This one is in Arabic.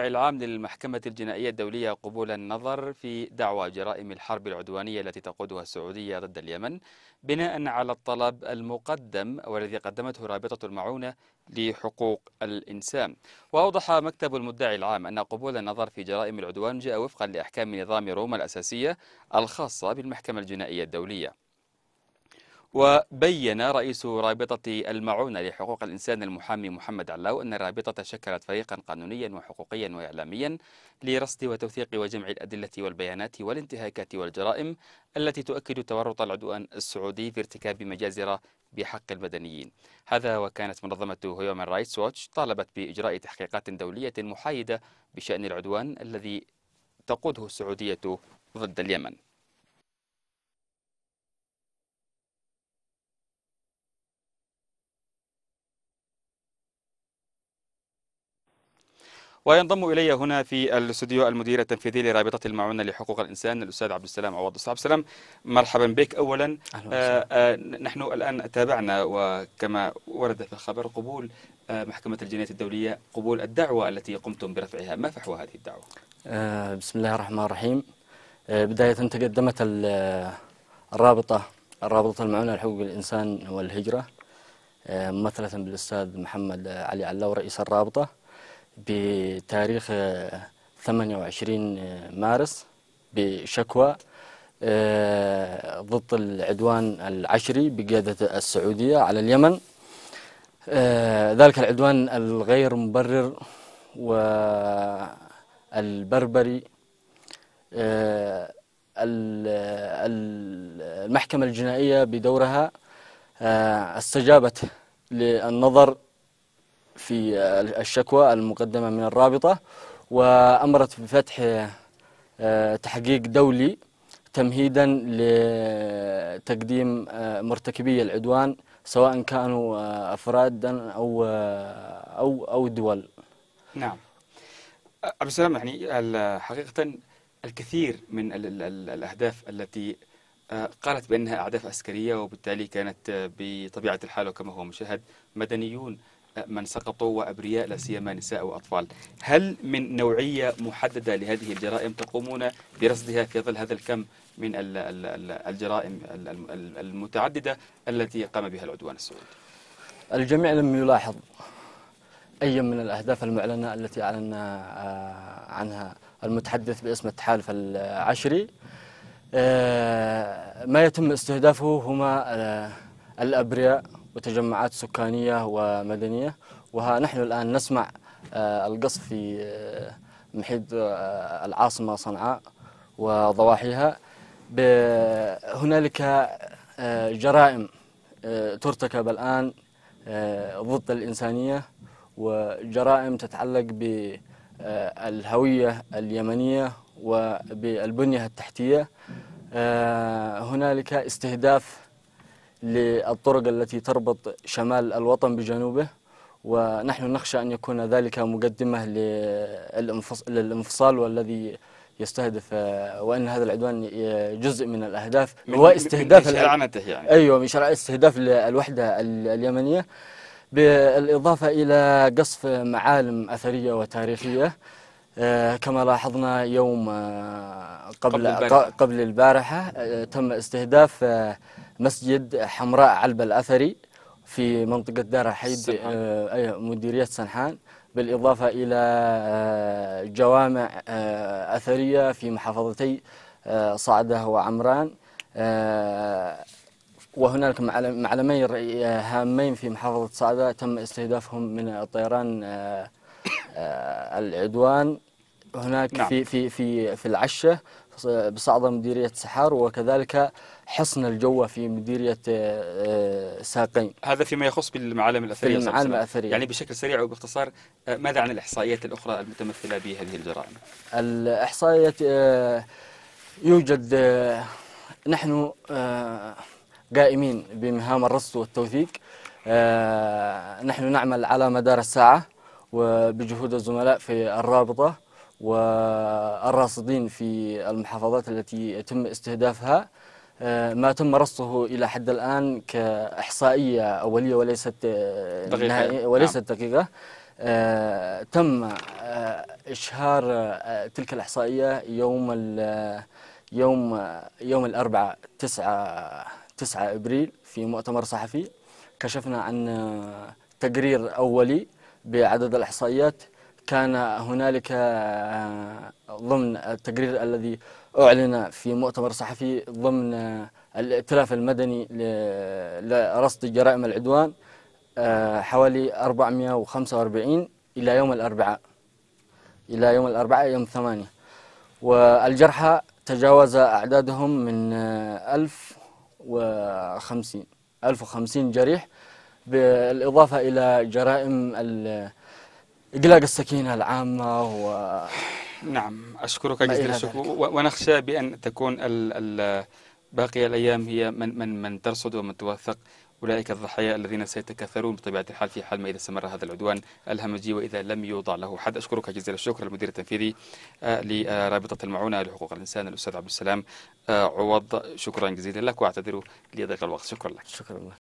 العام للمحكمة الجنائية الدولية قبول النظر في دعوى جرائم الحرب العدوانية التي تقودها السعودية ضد اليمن بناء على الطلب المقدم والذي قدمته رابطة المعونة لحقوق الإنسان وأوضح مكتب المدعي العام أن قبول النظر في جرائم العدوان جاء وفقا لأحكام نظام روما الأساسية الخاصة بالمحكمة الجنائية الدولية وبين رئيس رابطة المعونة لحقوق الإنسان المحامي محمد علاو أن الرابطة شكلت فريقا قانونيا وحقوقيا وإعلاميا لرصد وتوثيق وجمع الأدلة والبيانات والانتهاكات والجرائم التي تؤكد تورط العدوان السعودي في ارتكاب مجازر بحق المدنيين هذا وكانت منظمة هيومن رايتس ووتش طالبت بإجراء تحقيقات دولية محايدة بشأن العدوان الذي تقوده السعودية ضد اليمن وينضم الي هنا في الاستوديو المدير التنفيذي لرابطه المعونه لحقوق الانسان الاستاذ عبد السلام عوض استاذ عبد السلام مرحبا بك اولا آه آه نحن الان تابعنا وكما ورد في الخبر قبول آه محكمه الجنايات الدوليه قبول الدعوه التي قمتم برفعها ما فحوى هذه الدعوه آه بسم الله الرحمن الرحيم آه بدايه تقدمت آه، الرابطه الرابطه المعونه لحقوق الانسان والهجره آه، ممثله بالاستاذ محمد آه، علي علاو رئيس الرابطه بتاريخ 28 آه، آه، مارس بشكوى آه، ضد العدوان العشري بقيادة السعودية على اليمن ذلك العدوان الغير مبرر والبربري المحكمة الجنائية بدورها استجابت للنظر في الشكوى المقدمة من الرابطة وأمرت بفتح آه، تحقيق دولي تمهيدا لتقديم آه، مرتكبي العدوان سواء كانوا آه، أفرادا أو أو أو دول. نعم. أبو سلام يعني حقيقة الكثير من الـ الـ الـ الأهداف التي قالت بأنها أهداف عسكرية وبالتالي كانت بطبيعة الحال وكما هو مشاهد مدنيون من سقطوا وأبرياء لا سيما نساء وأطفال هل من نوعية محددة لهذه الجرائم تقومون برصدها في ظل هذا الكم من الجرائم المتعددة التي قام بها العدوان السعودي الجميع لم يلاحظ أي من الأهداف المعلنة التي أعلن آه، عنها المتحدث باسم التحالف العشري آه، ما يتم استهدافه هما آه، الأبرياء وتجمعات سكانية ومدنية وها نحن الآن نسمع آه، القصف في آه، محيط آه، العاصمة صنعاء وضواحيها هنالك جرائم ترتكب الآن ضد الإنسانية وجرائم تتعلق بالهوية اليمنية وبالبنية التحتية هنالك استهداف للطرق التي تربط شمال الوطن بجنوبه ونحن نخشى أن يكون ذلك مقدمة للانفصال والذي يستهدف وان هذا العدوان جزء من الاهداف من هو استهداف من يعني ايوه من شرع استهداف الوحده اليمنيه بالاضافه الى قصف معالم اثريه وتاريخيه آه، كما لاحظنا يوم آه، قبل قبل البارحه, قبل البارحة آه، تم استهداف مسجد حمراء علبة الأثري في منطقة دار حيد آه، مديرية سنحان بالإضافة إلى آه، جوامع آه، أثرية في محافظتي صعدة وعمران وهناك معلمين هامين في محافظة صعدة تم استهدافهم من طيران العدوان هناك نعم. في في في في العشه بصعدة مديرية سحار وكذلك حصن الجو في مديرية آه، آه، ساقين هذا فيما يخص بالمعالم الأثرية في المعالم الأثرية يعني بشكل سريع وباختصار آه، ماذا عن الإحصائيات الأخرى المتمثلة بهذه الجرائم؟ الإحصائيات يوجد نحن قائمين بمهام الرصد والتوثيق نحن نعمل على مدار الساعة وبجهود الزملاء في الرابطة والراصدين في المحافظات التي يتم استهدافها آه، ما تم رصده الى حد الان كاحصائيه اوليه وليست آه، دقيقه وليست نعم. دقيقه آه، تم إشهار تلك الإحصائية يوم يوم يوم الأربعاء 9 9 إبريل في مؤتمر صحفي كشفنا عن تقرير أولي بعدد الإحصائيات كان هنالك آه، ضمن التقرير الذي أعلن في مؤتمر صحفي ضمن آه، الائتلاف المدني لرصد جرائم العدوان آه، حوالي 445 إلى يوم الأربعاء إلى يوم الأربعاء يوم ثمانية والجرحى تجاوز أعدادهم من 1050 1050 جريح بالإضافة إلى جرائم ال إقلاق السكينة العامة و نعم أشكرك جزيل ونخشى بأن تكون ال ال باقي الأيام هي من من من ترصد ومن توثق أولئك الضحايا الذين سيتكاثرون بطبيعة الحال في حال ما إذا استمر هذا العدوان الهمجي وإذا لم يوضع له حد أشكرك جزيل الشكر المدير التنفيذي آه، لرابطة المعونة لحقوق الإنسان الأستاذ عبد السلام آه، عوض شكرا جزيلا لك وأعتذر لضيق الوقت شكرا لك شكرا لك